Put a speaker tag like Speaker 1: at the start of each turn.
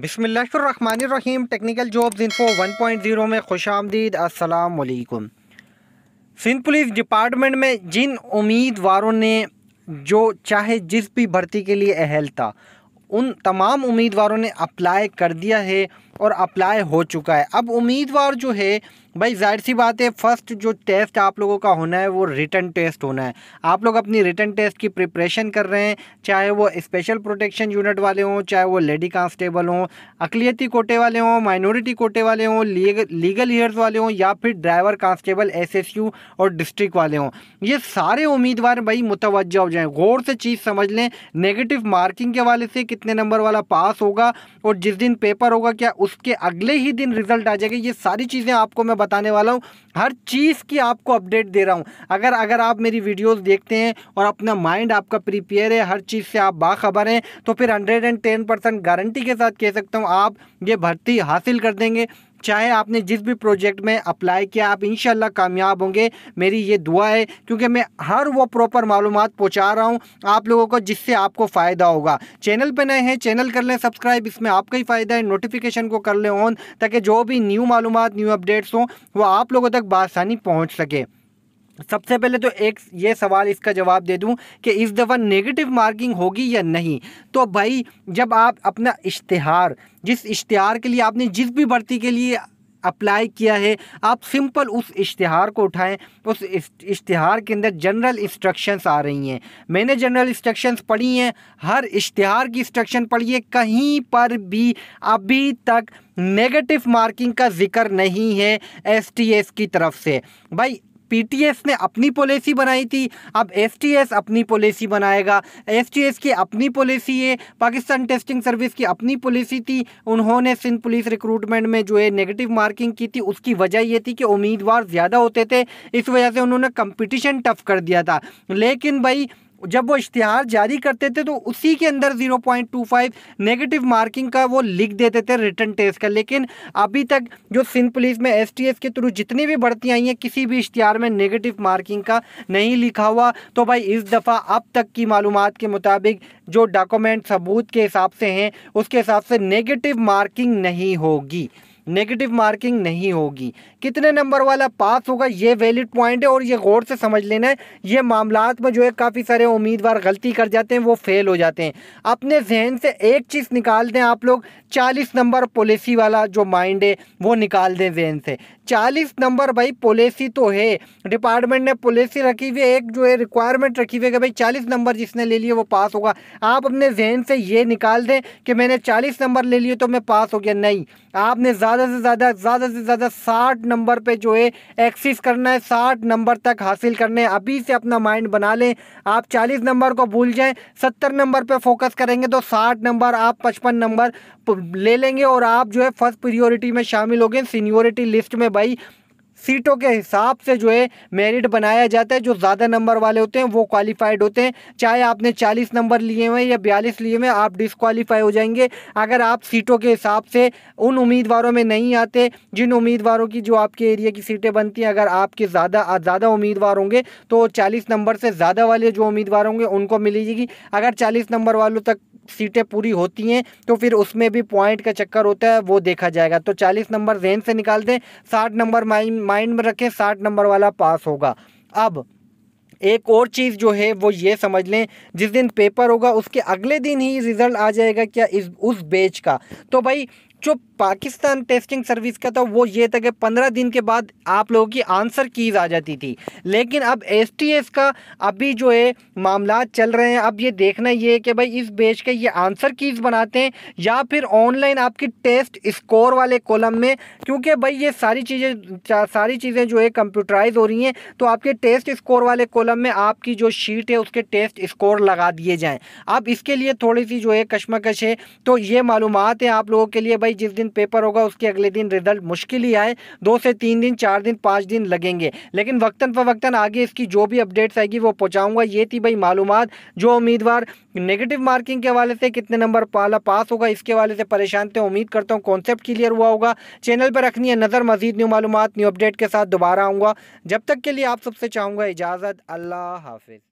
Speaker 1: बिसमीम technical jobs info 1.0 में खुश आमदीद असलकुम सिंध पुलिस डिपार्टमेंट में जिन उम्मीदवारों ने जो चाहे जिस भी भर्ती के लिए अहल था उन तमाम उम्मीदवारों ने अप्लाई कर दिया है और अप्लाई हो चुका है अब उम्मीदवार जो है भाई जाहिर सी बात है फर्स्ट जो टेस्ट आप लोगों का होना है वो रिटर्न टेस्ट होना है आप लोग अपनी रिटर्न टेस्ट की प्रिपरेशन कर रहे हैं चाहे वो स्पेशल प्रोटेक्शन यूनिट वाले हों चाहे वो लेडी कांस्टेबल हों अकलीती कोटे वाले हों माइनॉरिटी कोटे वाले हों लीगल ईयर्स वाले हों या फिर ड्राइवर कांस्टेबल एस और डिस्ट्रिक्ट वाले हों ये सारे उम्मीदवार भाई मुतवजह हो जाएँ गौर से चीज़ समझ लें नेगेटिव मार्किंग के वाले से कितने नंबर वाला पास होगा और जिस दिन पेपर होगा क्या उस उसके अगले ही दिन रिजल्ट आ जाएगा ये सारी चीज़ें आपको मैं बताने वाला हूँ हर चीज़ की आपको अपडेट दे रहा हूँ अगर अगर आप मेरी वीडियोस देखते हैं और अपना माइंड आपका प्रिपेयर है हर चीज़ से आप बाखबर हैं तो फिर hundred and ten percent guarantee के साथ कह सकता हूँ आप ये भर्ती हासिल कर देंगे चाहे आपने जिस भी प्रोजेक्ट में अप्लाई किया आप इन कामयाब होंगे मेरी ये दुआ है क्योंकि मैं हर वो प्रॉपर मालूम पहुँचा रहा हूँ आप लोगों को जिससे आपको फ़ायदा होगा चैनल पर नए हैं चैनल कर लें सब्सक्राइब इसमें आपका ही फ़ायदा है नोटिफिकेशन को कर लें ऑन ताकि जो भी न्यू मालूम न्यू अपडेट्स हों वो आप लोगों तक बासानी पहुँच सके सबसे पहले तो एक ये सवाल इसका जवाब दे दूं कि इस दफ़ा नेगेटिव मार्किंग होगी या नहीं तो भाई जब आप अपना इश्तहार जिस इश्तहार के लिए आपने जिस भी भर्ती के लिए अप्लाई किया है आप सिंपल उस इश्तहार को उठाएं उस इश्तहार के अंदर जनरल इंस्ट्रक्शंस आ रही हैं मैंने जनरल इंस्ट्रक्शंस पढ़ी हैं हर इश्तहार की इंस्ट्रक्शन पढ़िए कहीं पर भी अभी तक नेगेटिव मार्किंग का जिक्र नहीं है एसटीएस की तरफ से भाई पीटीएस ने अपनी पॉलिसी बनाई थी अब एसटीएस अपनी पॉलिसी बनाएगा एसटीएस की अपनी पॉलिसी है पाकिस्तान टेस्टिंग सर्विस की अपनी पॉलिसी थी उन्होंने सिंध पुलिस रिक्रूटमेंट में जो है नेगेटिव मार्किंग की थी उसकी वजह ये थी कि उम्मीदवार ज़्यादा होते थे इस वजह से उन्होंने कंपटीशन टफ कर दिया था लेकिन भाई जब वो इश्तहार जारी करते थे तो उसी के अंदर 0.25 नेगेटिव मार्किंग का वो लिख देते थे रिटर्न टेस्ट का लेकिन अभी तक जो सिंध पुलिस में एस के थ्रू जितनी भी बढ़ती आई हैं किसी भी इश्तहार में नेगेटिव मार्किंग का नहीं लिखा हुआ तो भाई इस दफ़ा अब तक की मालूम के मुताबिक जो डॉक्यूमेंट सबूत के हिसाब से हैं उसके हिसाब से नेगेटिव मार्किंग नहीं होगी नेगेटिव मार्किंग नहीं होगी कितने नंबर वाला पास होगा ये वैलिड पॉइंट है और ये गौर से समझ लेना है ये मामलात में जो है काफ़ी सारे उम्मीदवार गलती कर जाते हैं वो फेल हो जाते हैं अपने जहन से एक चीज़ निकाल दें आप लोग चालीस नंबर पॉलिसी वाला जो माइंड है वो निकाल दें जहन से चालीस नंबर भाई पॉलिसी तो है डिपार्टमेंट ने पॉलिसी रखी हुई है एक जो है रिक्वायरमेंट रखी हुई है कि भाई चालीस नंबर जिसने ले लिए वो पास होगा आप अपने जहन से ये निकाल दें कि मैंने चालीस नंबर ले लिए तो मैं पास हो गया नहीं आपने ज़्यादा से ज़्यादा ज़्यादा से ज़्यादा साठ नंबर पे जो है एक्सिस करना है साठ नंबर तक हासिल करने अभी से अपना माइंड बना लें आप चालीस नंबर को भूल जाएं सत्तर नंबर पे फोकस करेंगे तो साठ नंबर आप पचपन नंबर ले लेंगे और आप जो है फर्स्ट प्रियोरिटी में शामिल हो गए सीनियोरिटी लिस्ट में भाई सीटों के हिसाब से जो है मेरिट बनाया जाता है जो ज़्यादा नंबर वाले होते हैं वो क्वालिफाइड होते हैं चाहे आपने चालीस नंबर लिए हुए या बयालीस लिए हुए आप डिसक्वालीफाई हो जाएंगे अगर आप सीटों के हिसाब से उन उम्मीदवारों में नहीं आते जिन उम्मीदवारों की जो आपके एरिया की सीटें बनती हैं अगर आपके ज़्यादा ज़्यादा उम्मीदवार होंगे तो चालीस नंबर से ज़्यादा वाले जो उम्मीदवार होंगे उनको मिली जाएगी अगर चालीस नंबर वालों तक सीटें पूरी होती हैं तो फिर उसमें भी पॉइंट का चक्कर होता है वो देखा जाएगा तो चालीस नंबर जहन से निकाल दें साठ नंबर माइंड में रखें साठ नंबर वाला पास होगा अब एक और चीज़ जो है वो ये समझ लें जिस दिन पेपर होगा उसके अगले दिन ही रिज़ल्ट आ जाएगा क्या इस उस बेच का तो भाई जो पाकिस्तान टेस्टिंग सर्विस का था वो ये था कि पंद्रह दिन के बाद आप लोगों की आंसर कीज आ जाती थी लेकिन अब एस का अभी जो है मामला चल रहे हैं अब ये देखना ये है कि भाई इस बेच के ये आंसर कीज बनाते हैं या फिर ऑनलाइन आपकी टेस्ट स्कोर वाले कॉलम में क्योंकि भाई ये सारी चीज़ें सारी चीज़ें जो है कंप्यूटराइज हो रही हैं तो आपके टेस्ट स्कोर वाले कॉलम में आपकी जो शीट है उसके टेस्ट स्कोर लगा दिए जाएँ अब इसके लिए थोड़ी सी जो है कश्मकश है तो ये मालूम है आप लोगों के लिए भाई भाई जिस दिन पेपर होगा उसके अगले दिन रिजल्ट मुश्किल ही आए दो से तीन दिन चार दिन पाँच दिन लगेंगे लेकिन वक्ता फ़वक्ता आगे इसकी जो भी अपडेट्स आएगी वो पहुँचाऊँगा ये थी भाई मालूम जो उम्मीदवार नेगेटिव मार्किंग के हवाले से कितने नंबर पाला पास होगा इसके हवाले से परेशान थे उम्मीद करता हूँ कॉन्सेप्ट क्लियर हुआ होगा चैनल पर रखनी है नज़र मजीद न्यू मालूम न्यू अपडेट के साथ दोबारा आऊँगा जब तक के लिए आप सबसे चाहूँगा इजाज़त अल्लाह हाफिज़